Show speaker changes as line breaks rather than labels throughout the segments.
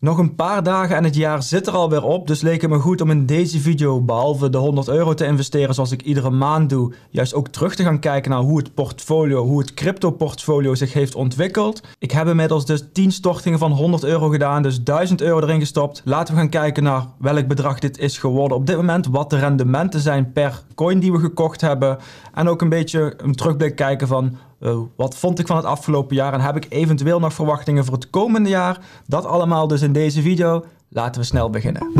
Nog een paar dagen en het jaar zit er alweer op, dus leek het me goed om in deze video, behalve de 100 euro te investeren zoals ik iedere maand doe, juist ook terug te gaan kijken naar hoe het portfolio, hoe het crypto portfolio zich heeft ontwikkeld. Ik heb inmiddels dus 10 stortingen van 100 euro gedaan, dus 1000 euro erin gestopt. Laten we gaan kijken naar welk bedrag dit is geworden op dit moment, wat de rendementen zijn per coin die we gekocht hebben en ook een beetje een terugblik kijken van eh, wat vond ik van het afgelopen jaar en heb ik eventueel nog verwachtingen voor het komende jaar? Dat allemaal dus in deze video. Laten we snel beginnen.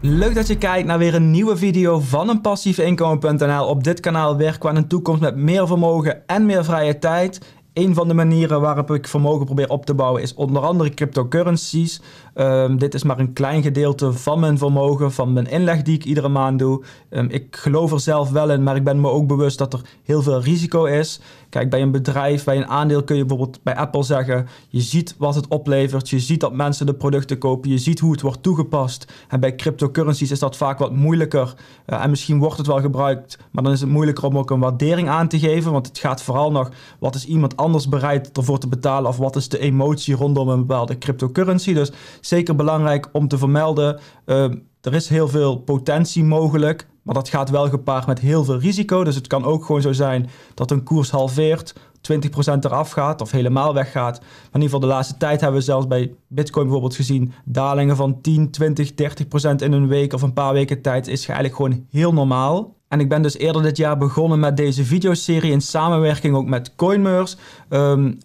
Leuk dat je kijkt naar weer een nieuwe video van een passieve inkomen.nl. Op dit kanaal werken we aan een toekomst met meer vermogen en meer vrije tijd. Een van de manieren waarop ik vermogen probeer op te bouwen is onder andere cryptocurrencies. Ehm, dit is maar een klein gedeelte van mijn vermogen, van mijn inleg die ik iedere maand doe. Ehm, ik geloof er zelf wel in, maar ik ben me ook bewust dat er heel veel risico is. Kijk, bij een bedrijf, bij een aandeel kun je bijvoorbeeld bij Apple zeggen: je ziet wat het oplevert, je ziet dat mensen de producten kopen, je ziet hoe het wordt toegepast. En bij cryptocurrencies is dat vaak wat moeilijker. Eh, en misschien wordt het wel gebruikt, maar dan is het moeilijker om ook een waardering aan te geven, want het gaat vooral nog wat is iemand anders bereid ervoor te betalen of wat is de emotie rondom een bepaalde cryptocurrency. Dus zeker belangrijk om te vermelden. Eh, er is heel veel potentie mogelijk. Maar dat gaat wel gepaard met heel veel risico. Dus het kan ook gewoon zo zijn dat een koers halveert, 20% eraf gaat of helemaal weggaat. Maar in ieder geval de laatste tijd hebben we zelfs bij Bitcoin bijvoorbeeld gezien dalingen van 10, 20, 30% in een week of een paar weken tijd is eigenlijk gewoon heel normaal. En ik ben dus eerder dit jaar begonnen met deze videoserie in samenwerking ook met Coinmers. Um,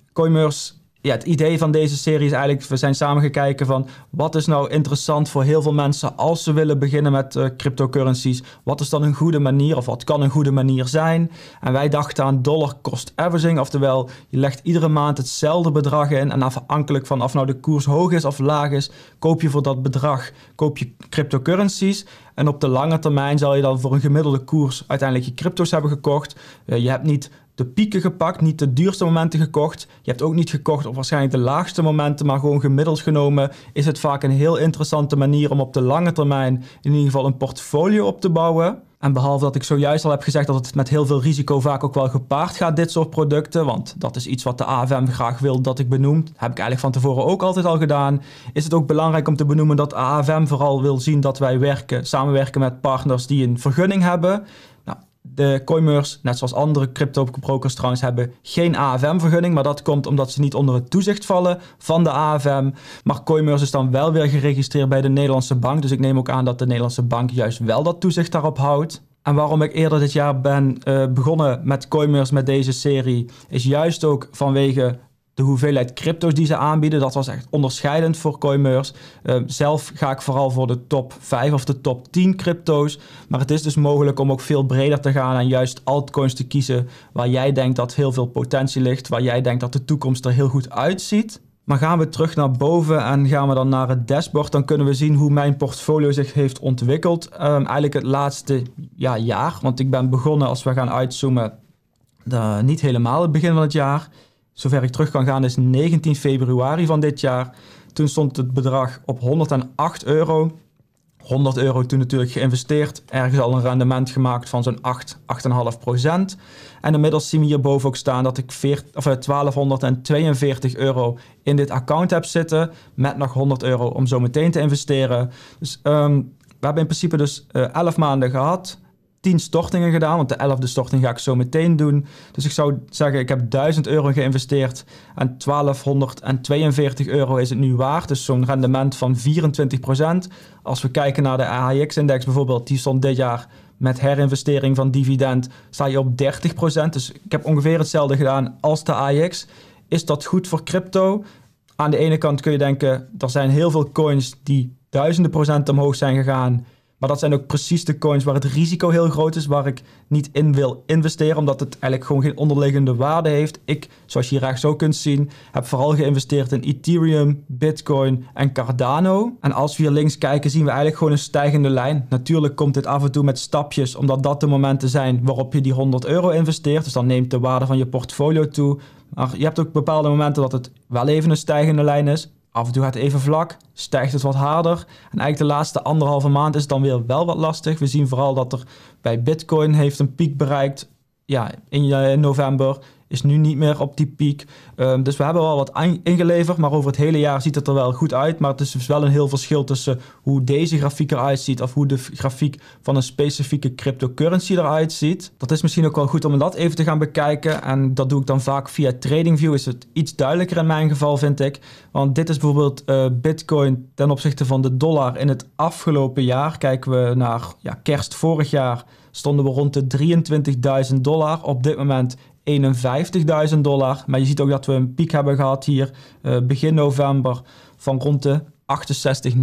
ja, het idee van deze serie is eigenlijk, we zijn samen gekeken van wat is nou interessant voor heel veel mensen als ze willen beginnen met eh, cryptocurrencies. Wat is dan een goede manier of wat kan een goede manier zijn? En wij dachten aan dollar cost averaging, oftewel je legt iedere maand hetzelfde bedrag in en afhankelijk van of nou de koers hoog is of laag is, koop je voor dat bedrag, koop je cryptocurrencies. En op de lange termijn zal je dan voor een gemiddelde koers uiteindelijk je crypto's hebben gekocht. Eh, je hebt niet de pieken gepakt, niet de duurste momenten gekocht. Je hebt ook niet gekocht op waarschijnlijk de laagste momenten, maar gewoon gemiddeld genomen is het vaak een heel interessante manier om op de lange termijn in ieder geval een portfolio op te bouwen. En behalve dat ik zojuist al heb gezegd dat het met heel veel risico vaak ook wel gepaard gaat, dit soort producten, want dat is iets wat de AFM graag wil dat ik benoem, heb ik eigenlijk van tevoren ook altijd al gedaan, is het ook belangrijk om te benoemen dat de AFM vooral wil zien dat wij werken, samenwerken met partners die een vergunning hebben de Coinmers, net zoals andere crypto-brokers trouwens, hebben geen AFM-vergunning. Maar dat komt omdat ze niet onder het toezicht vallen van de AFM. Maar Coinmers is dan wel weer geregistreerd bij de Nederlandse bank. Dus ik neem ook aan dat de Nederlandse bank juist wel dat toezicht daarop houdt. En waarom ik eerder dit jaar ben eh, begonnen met Coinmers met deze serie, is juist ook vanwege de hoeveelheid crypto's die ze aanbieden, dat was echt onderscheidend voor coinmeurs. Eh, zelf ga ik vooral voor de top 5 of de top 10 crypto's. Maar het is dus mogelijk om ook veel breder te gaan en juist altcoins te kiezen waar jij denkt dat heel veel potentie ligt, waar jij denkt dat de toekomst er heel goed uitziet. Maar gaan we terug naar boven en gaan we dan naar het dashboard, dan kunnen we zien hoe mijn portfolio zich heeft ontwikkeld. Ehm, eigenlijk het laatste ja, jaar, want ik ben begonnen als we gaan uitzoomen, de, niet helemaal het begin van het jaar zover ik terug kan gaan, is 19 februari van dit jaar. Toen stond het bedrag op 108 euro. 100 euro toen natuurlijk geïnvesteerd, ergens al een rendement gemaakt van zo'n 8, 8,5 procent. En inmiddels zien we hierboven ook staan dat ik of 1242 eh, euro in dit account heb zitten, met nog 100 euro om zo meteen te investeren. Dus ehm, we hebben in principe dus uh, eh, 11 maanden gehad, tien stortingen gedaan, want de elfde storting ga ik zo meteen doen. Dus ik zou zeggen, ik heb 1000 euro geïnvesteerd en 1242 euro is het nu waard. Dus zo'n rendement van 24%. Als we kijken naar de ax index bijvoorbeeld, die stond dit jaar met herinvestering van dividend, sta je op 30%. Dus ik heb ongeveer hetzelfde gedaan als de AIX. Is dat goed voor crypto? Aan de ene kant kun je denken, er zijn heel veel coins die duizenden procent omhoog zijn gegaan maar dat zijn ook precies de coins waar het risico heel groot is, waar ik niet in wil investeren, omdat het eigenlijk gewoon geen onderliggende waarde heeft. Ik, zoals je hier rechts ook kunt zien, heb vooral geïnvesteerd in Ethereum, Bitcoin en Cardano. En als we hier links kijken, zien we eigenlijk gewoon een stijgende lijn. Natuurlijk komt dit af en toe met stapjes, omdat dat de momenten zijn waarop je die 100 euro investeert. Dus dan neemt de waarde van je portfolio toe. Maar je hebt ook bepaalde momenten dat het wel even een stijgende lijn is. Af en toe gaat het even vlak, stijgt het wat harder. En eigenlijk de laatste anderhalve maand is het dan weer wel wat lastig. We zien vooral dat er bij Bitcoin heeft een piek bereikt ja, eh, in, november is nu niet meer op die piek. Ehm, dus we hebben wel wat ingeleverd, maar over het hele jaar ziet het er wel goed uit. Maar het is dus wel een heel verschil tussen hoe deze grafiek eruit ziet of hoe de grafiek van een specifieke cryptocurrency eruit ziet. Dat is misschien ook wel goed om dat even te gaan bekijken. En dat doe ik dan vaak via TradingView. Is het iets duidelijker in mijn geval, vind ik. Want dit is bijvoorbeeld eh, Bitcoin ten opzichte van de dollar in het afgelopen jaar. Kijken we naar ja, kerst vorig jaar stonden we rond de 23.000 dollar. Op dit moment 51.000 dollar. Maar je ziet ook dat we een piek hebben gehad hier eh, begin november van rond de 68,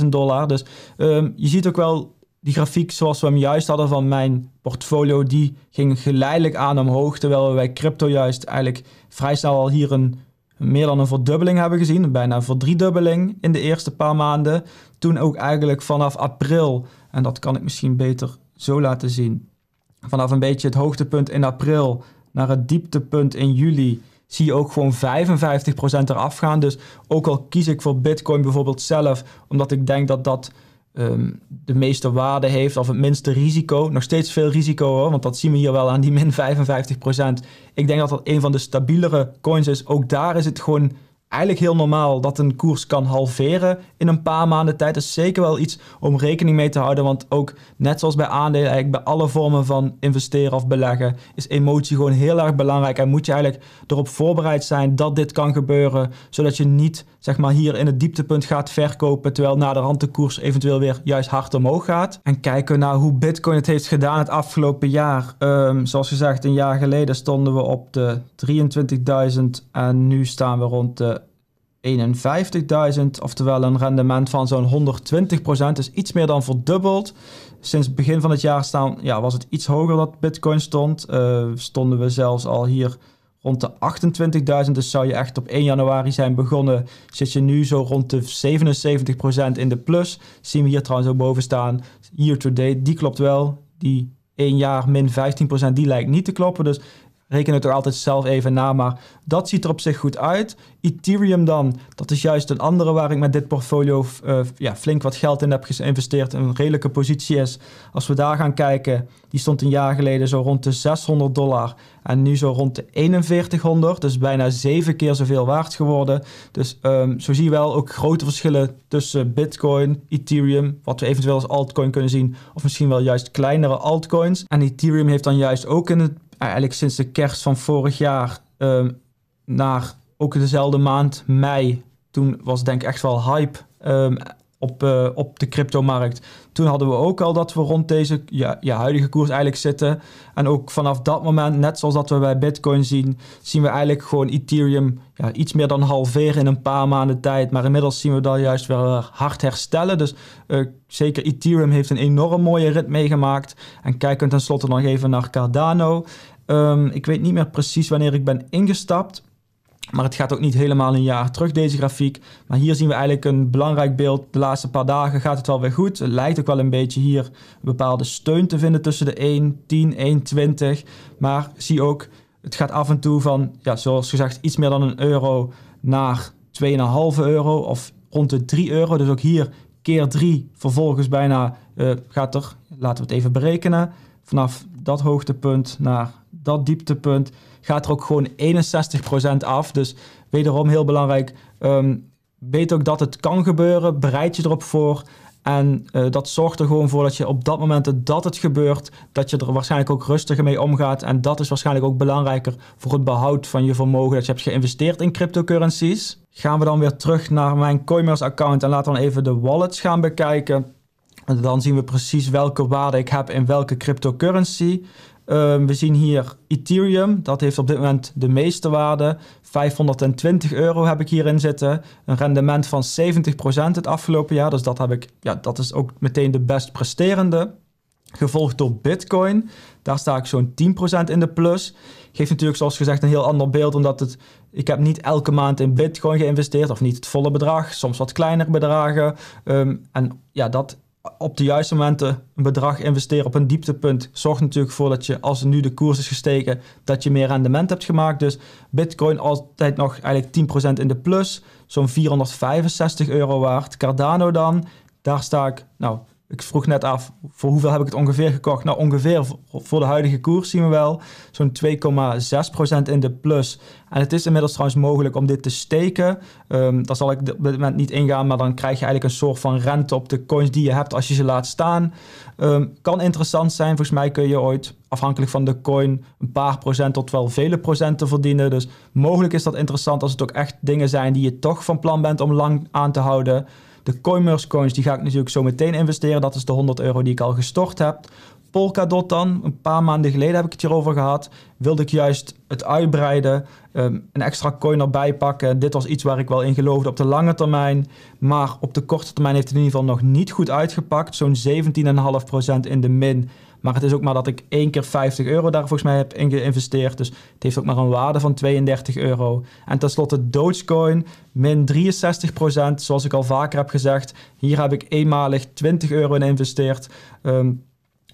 69.000 dollar. Dus ehm, je ziet ook wel die grafiek zoals we hem juist hadden van mijn portfolio, die ging geleidelijk aan omhoog. Terwijl we bij crypto juist eigenlijk vrij snel al hier een meer dan een verdubbeling hebben gezien. Bijna een verdriedubbeling in de eerste paar maanden. Toen ook eigenlijk vanaf april, en dat kan ik misschien beter zo laten zien. Vanaf een beetje het hoogtepunt in april naar het dieptepunt in juli zie je ook gewoon 55% eraf gaan. Dus ook al kies ik voor Bitcoin bijvoorbeeld zelf, omdat ik denk dat dat ehm, de meeste waarde heeft of het minste risico, nog steeds veel risico hoor, want dat zien we hier wel aan die min 55%. Ik denk dat dat een van de stabielere coins is. Ook daar is het gewoon eigenlijk heel normaal dat een koers kan halveren in een paar maanden tijd. Dat is zeker wel iets om rekening mee te houden. Want ook net zoals bij aandelen, eigenlijk bij alle vormen van investeren of beleggen, is emotie gewoon heel erg belangrijk. En moet je eigenlijk erop voorbereid zijn dat dit kan gebeuren. Zodat je niet zeg maar, hier in het dieptepunt gaat verkopen. Terwijl naderhand de koers eventueel weer juist hard omhoog gaat. En kijken naar hoe Bitcoin het heeft gedaan het afgelopen jaar. Ehm, zoals gezegd, een jaar geleden stonden we op de 23.000 en nu staan we rond de 51.000, oftewel een rendement van zo'n 120%, dus iets meer dan verdubbeld. Sinds het begin van het jaar staan, ja, was het iets hoger dat Bitcoin stond. Uh, stonden we zelfs al hier rond de 28.000. Dus zou je echt op 1 januari zijn begonnen, zit je nu zo rond de 77% in de plus. Zien we hier trouwens ook boven staan. Year to date, die klopt wel. Die 1 jaar min 15%, die lijkt niet te kloppen. Dus Reken het er altijd zelf even na, maar dat ziet er op zich goed uit. Ethereum dan, dat is juist een andere waar ik met dit portfolio eh, ja, flink wat geld in heb geïnvesteerd. een redelijke positie is. Als we daar gaan kijken, die stond een jaar geleden zo rond de 600 dollar. En nu zo rond de 4100. Dus bijna zeven keer zoveel waard geworden. Dus ehm, zo zie je wel ook grote verschillen tussen Bitcoin, Ethereum, wat we eventueel als altcoin kunnen zien. Of misschien wel juist kleinere altcoins. En Ethereum heeft dan juist ook in het eigenlijk sinds de kerst van vorig jaar ehm, naar ook dezelfde maand, mei, toen was denk ik echt wel hype ehm, op, uh, op de cryptomarkt. Toen hadden we ook al dat we rond deze ja, ja, huidige koers eigenlijk zitten. En ook vanaf dat moment, net zoals dat we bij Bitcoin zien, zien we eigenlijk gewoon Ethereum ja, iets meer dan halveren in een paar maanden tijd. Maar inmiddels zien we dat juist wel hard herstellen. Dus eh, zeker Ethereum heeft een enorm mooie rit meegemaakt. En kijk we tenslotte nog even naar Cardano. Ehm, ik weet niet meer precies wanneer ik ben ingestapt. Maar het gaat ook niet helemaal een jaar terug, deze grafiek. Maar hier zien we eigenlijk een belangrijk beeld. De laatste paar dagen gaat het wel weer goed. Het lijkt ook wel een beetje hier een bepaalde steun te vinden tussen de 1, 10, 1, 20. Maar zie ook, het gaat af en toe van, ja, zoals gezegd, iets meer dan een euro naar 2,5 euro of rond de 3 euro. Dus ook hier keer 3 vervolgens bijna eh, gaat er, laten we het even berekenen, vanaf dat hoogtepunt naar dat dieptepunt gaat er ook gewoon 61% af. Dus wederom heel belangrijk. Ehm, weet ook dat het kan gebeuren. Bereid je erop voor. En eh, dat zorgt er gewoon voor dat je op dat moment dat het gebeurt, dat je er waarschijnlijk ook rustiger mee omgaat. En dat is waarschijnlijk ook belangrijker voor het behoud van je vermogen dat je hebt geïnvesteerd in cryptocurrencies. Gaan we dan weer terug naar mijn Coinbase account en laten we dan even de wallets gaan bekijken. dan zien we precies welke waarde ik heb in welke cryptocurrency. Ehm, we zien hier Ethereum, dat heeft op dit moment de meeste waarde. 520 euro heb ik hierin zitten. Een rendement van 70% het afgelopen jaar. Dus dat, heb ik, ja, dat is ook meteen de best presterende. Gevolgd door Bitcoin. Daar sta ik zo'n 10% in de plus. Geeft natuurlijk, zoals gezegd, een heel ander beeld. Omdat het, ik heb niet elke maand in Bitcoin geïnvesteerd. Of niet het volle bedrag. Soms wat kleinere bedragen. Ehm, en ja, dat op de juiste momenten een bedrag investeren op een dieptepunt zorgt natuurlijk voor dat je, als nu de koers is gestegen, dat je meer rendement hebt gemaakt. Dus Bitcoin altijd nog eigenlijk 10% in de plus, zo'n 465 euro waard. Cardano dan, daar sta ik, nou, ik vroeg net af, voor hoeveel heb ik het ongeveer gekocht? Nou, ongeveer voor de huidige koers zien we wel zo'n 2,6% in de plus. En het is inmiddels trouwens mogelijk om dit te steken. Um, daar zal ik op dit moment niet ingaan, maar dan krijg je eigenlijk een soort van rente op de coins die je hebt als je ze laat staan. Um, kan interessant zijn. Volgens mij kun je ooit, afhankelijk van de coin, een paar procent tot wel vele procenten verdienen. Dus mogelijk is dat interessant als het ook echt dingen zijn die je toch van plan bent om lang aan te houden. De Coinmerce coins, die ga ik natuurlijk zo meteen investeren. Dat is de 100 euro die ik al gestort heb. Polkadot dan, een paar maanden geleden heb ik het hierover gehad. Wilde ik juist het uitbreiden, ehm, een extra coin erbij pakken. Dit was iets waar ik wel in geloofde op de lange termijn. Maar op de korte termijn heeft het in ieder geval nog niet goed uitgepakt. Zo'n 17,5% in de min maar het is ook maar dat ik één keer 50 euro daar volgens mij heb in geïnvesteerd. Dus het heeft ook maar een waarde van 32 euro. En tenslotte Dogecoin, min 63 procent. Zoals ik al vaker heb gezegd, hier heb ik eenmalig 20 euro in geïnvesteerd. Ehm,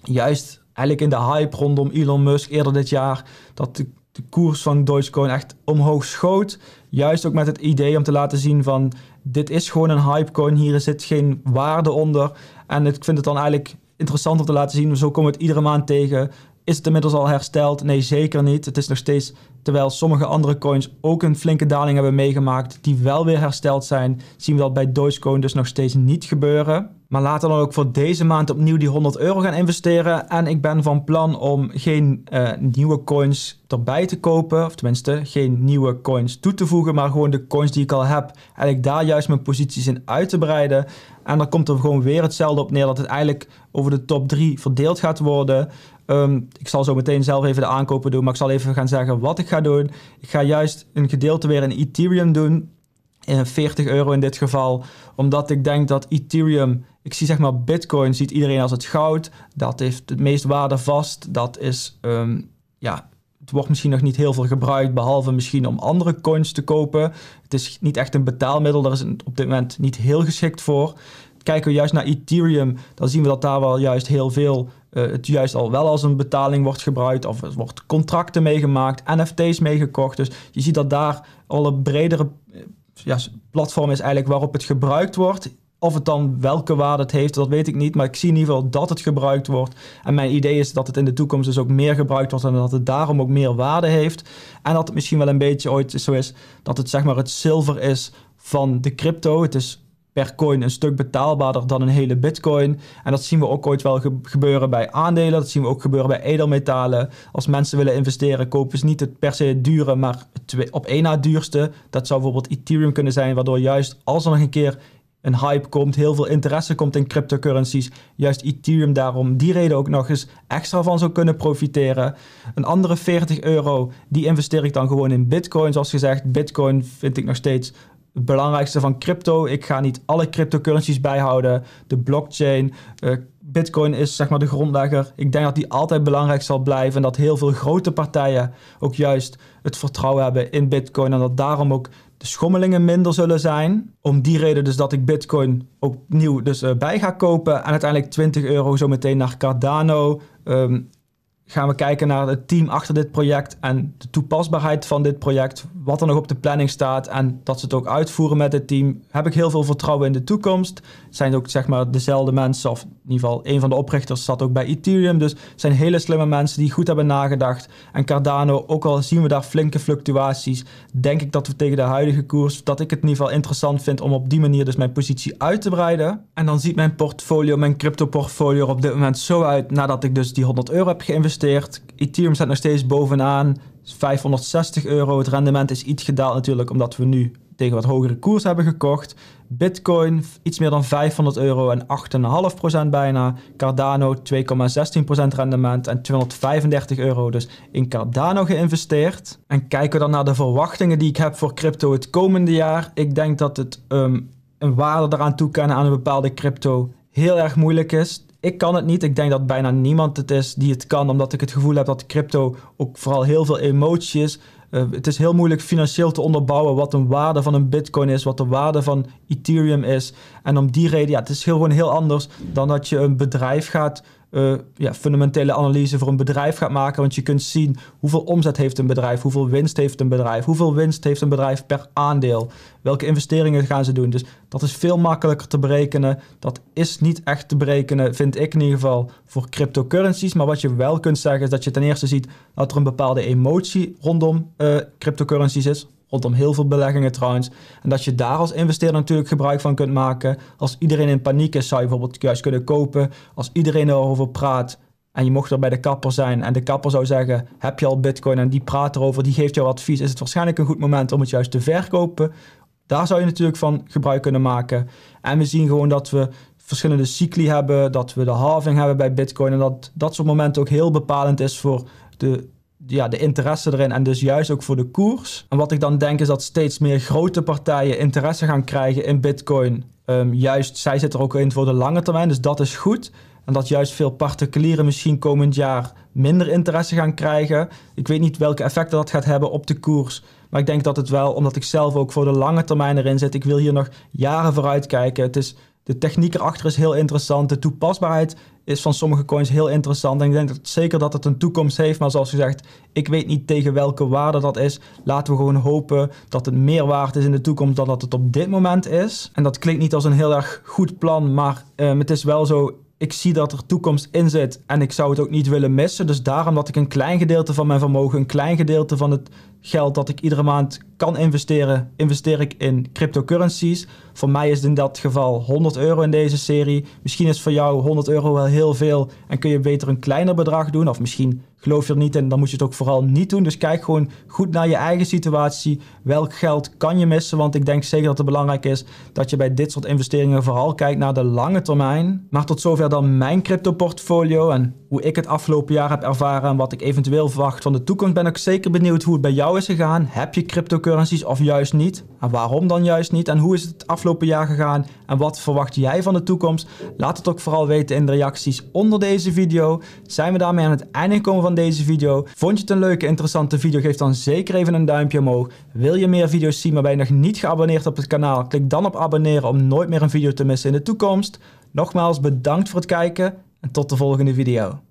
juist eigenlijk in de hype rondom Elon Musk eerder dit jaar. Dat de, de koers van Dogecoin echt omhoog schoot. Juist ook met het idee om te laten zien van dit is gewoon een hypecoin. Hier zit geen waarde onder. En ik vind het dan eigenlijk interessant om te laten zien. Zo komt het iedere maand tegen. Is het inmiddels al hersteld? Nee, zeker niet. Het is nog steeds, terwijl sommige andere coins ook een flinke daling hebben meegemaakt, die wel weer hersteld zijn, zien we dat bij Dogecoin dus nog steeds niet gebeuren. Maar laten we dan ook voor deze maand opnieuw die 100 euro gaan investeren. En ik ben van plan om geen eh, nieuwe coins erbij te kopen. Of tenminste, geen nieuwe coins toe te voegen. Maar gewoon de coins die ik al heb. En ik daar juist mijn posities in uit te breiden. En dan komt er gewoon weer hetzelfde op neer dat het eigenlijk over de top 3 verdeeld gaat worden. Ehm, ik zal zo meteen zelf even de aankopen doen, maar ik zal even gaan zeggen wat ik ga doen. Ik ga juist een gedeelte weer in Ethereum doen, 40 euro in dit geval, omdat ik denk dat Ethereum, ik zie zeg maar Bitcoin, ziet iedereen als het goud. Dat heeft het meest waarde vast. Dat is, ehm, ja, het wordt misschien nog niet heel veel gebruikt, behalve misschien om andere coins te kopen. Het is niet echt een betaalmiddel, daar is het op dit moment niet heel geschikt voor kijken we juist naar Ethereum, dan zien we dat daar wel juist heel veel eh, het juist al wel als een betaling wordt gebruikt. Of er wordt contracten meegemaakt, NFT's meegekocht. Dus je ziet dat daar al een bredere eh, ja, platform is eigenlijk waarop het gebruikt wordt. Of het dan welke waarde het heeft, dat weet ik niet. Maar ik zie in ieder geval dat het gebruikt wordt. En mijn idee is dat het in de toekomst dus ook meer gebruikt wordt. En dat het daarom ook meer waarde heeft. En dat het misschien wel een beetje ooit zo is dat het zeg maar het zilver is van de crypto. Het is per coin een stuk betaalbaarder dan een hele bitcoin. En dat zien we ook ooit wel gebeuren bij aandelen. Dat zien we ook gebeuren bij edelmetalen. Als mensen willen investeren, kopen ze niet het per se het dure, maar op één na duurste. Dat zou bijvoorbeeld Ethereum kunnen zijn, waardoor juist als er nog een keer een hype komt, heel veel interesse komt in cryptocurrencies. Juist Ethereum daarom die reden ook nog eens extra van zou kunnen profiteren. Een andere 40 euro, die investeer ik dan gewoon in Bitcoin. Zoals gezegd, Bitcoin vind ik nog steeds het belangrijkste van crypto. Ik ga niet alle cryptocurrencies bijhouden. De blockchain, eh, Bitcoin is zeg maar de grondlegger. Ik denk dat die altijd belangrijk zal blijven. En dat heel veel grote partijen ook juist het vertrouwen hebben in Bitcoin. En dat daarom ook de schommelingen minder zullen zijn. Om die reden dus dat ik Bitcoin opnieuw dus uh, bij ga kopen. En uiteindelijk 20 euro zo meteen naar Cardano. Ehm, gaan we kijken naar het team achter dit project en de toepasbaarheid van dit project, wat er nog op de planning staat en dat ze het ook uitvoeren met het team. Heb ik heel veel vertrouwen in de toekomst. Het zijn ook zeg maar dezelfde mensen, of in ieder geval een van de oprichters zat ook bij Ethereum, dus zijn hele slimme mensen die goed hebben nagedacht. En Cardano, ook al zien we daar flinke fluctuaties, denk ik dat we tegen de huidige koers, dat ik het in ieder geval interessant vind om op die manier dus mijn positie uit te breiden. En dan ziet mijn portfolio, mijn crypto portfolio op dit moment zo uit nadat ik dus die 100 euro heb geïnvesteerd geïnvesteerd. Ethereum staat nog steeds bovenaan. 560 euro. Het rendement is iets gedaald natuurlijk, omdat we nu tegen wat hogere koers hebben gekocht. Bitcoin iets meer dan 500 euro en 8,5% bijna. Cardano 2,16% rendement en 235 euro dus in Cardano geïnvesteerd. En kijken we dan naar de verwachtingen die ik heb voor crypto het komende jaar. Ik denk dat het ehm, een waarde eraan toekennen aan een bepaalde crypto heel erg moeilijk is ik kan het niet. Ik denk dat bijna niemand het is die het kan, omdat ik het gevoel heb dat crypto ook vooral heel veel emotie is. Eh, het is heel moeilijk financieel te onderbouwen wat de waarde van een bitcoin is, wat de waarde van Ethereum is. En om die reden, ja, het is heel, gewoon heel anders dan dat je een bedrijf gaat eh, ja, fundamentele analyse voor een bedrijf gaat maken. Want je kunt zien hoeveel omzet heeft een bedrijf, hoeveel winst heeft een bedrijf, hoeveel winst heeft een bedrijf per aandeel, welke investeringen gaan ze doen. Dus dat is veel makkelijker te berekenen. Dat is niet echt te berekenen, vind ik in ieder geval, voor cryptocurrencies. Maar wat je wel kunt zeggen is dat je ten eerste ziet dat er een bepaalde emotie rondom eh, cryptocurrencies is rondom heel veel beleggingen trouwens. En dat je daar als investeerder natuurlijk gebruik van kunt maken. Als iedereen in paniek is, zou je bijvoorbeeld juist kunnen kopen. Als iedereen erover praat en je mocht er bij de kapper zijn en de kapper zou zeggen, heb je al bitcoin en die praat erover, die geeft jou advies, is het waarschijnlijk een goed moment om het juist te verkopen. Daar zou je natuurlijk van gebruik kunnen maken. En we zien gewoon dat we verschillende cycli hebben, dat we de halving hebben bij Bitcoin en dat dat soort momenten ook heel bepalend is voor de ja, de interesse erin en dus juist ook voor de koers. En wat ik dan denk is dat steeds meer grote partijen interesse gaan krijgen in Bitcoin. Ehm, juist, zij zitten er ook in voor de lange termijn, dus dat is goed. En dat juist veel particulieren misschien komend jaar minder interesse gaan krijgen. Ik weet niet welke effecten dat gaat hebben op de koers. Maar ik denk dat het wel, omdat ik zelf ook voor de lange termijn erin zit, ik wil hier nog jaren vooruit kijken. Het is de techniek erachter is heel interessant. De toepasbaarheid is van sommige coins heel interessant. En ik denk dat zeker dat het een toekomst heeft. Maar zoals gezegd, ik weet niet tegen welke waarde dat is. Laten we gewoon hopen dat het meer waard is in de toekomst dan dat het op dit moment is. En dat klinkt niet als een heel erg goed plan. Maar ehm, het is wel zo ik zie dat er toekomst in zit en ik zou het ook niet willen missen. Dus daarom dat ik een klein gedeelte van mijn vermogen, een klein gedeelte van het geld dat ik iedere maand kan investeren, investeer ik in cryptocurrencies. Voor mij is het in dat geval 100 euro in deze serie. Misschien is voor jou 100 euro wel heel veel en kun je beter een kleiner bedrag doen. Of misschien geloof je niet in, dan moet je het ook vooral niet doen. Dus kijk gewoon goed naar je eigen situatie. Welk geld kan je missen? Want ik denk zeker dat het belangrijk is dat je bij dit soort investeringen vooral kijkt naar de lange termijn. Maar tot zover dan mijn crypto portfolio. En hoe ik het afgelopen jaar heb ervaren en wat ik eventueel verwacht van de toekomst, ben ik zeker benieuwd hoe het bij jou is gegaan. Heb je cryptocurrencies of juist niet? En waarom dan juist niet? En hoe is het het afgelopen jaar gegaan? En wat verwacht jij van de toekomst? Laat het ook vooral weten in de reacties onder deze video. Zijn we daarmee aan het einde gekomen van deze video? Vond je het een leuke, interessante video? Geef dan zeker even een duimpje omhoog. Wil je meer video's zien, maar ben je nog niet geabonneerd op het kanaal? Klik dan op abonneren om nooit meer een video te missen in de toekomst. Nogmaals bedankt voor het kijken en tot de volgende video.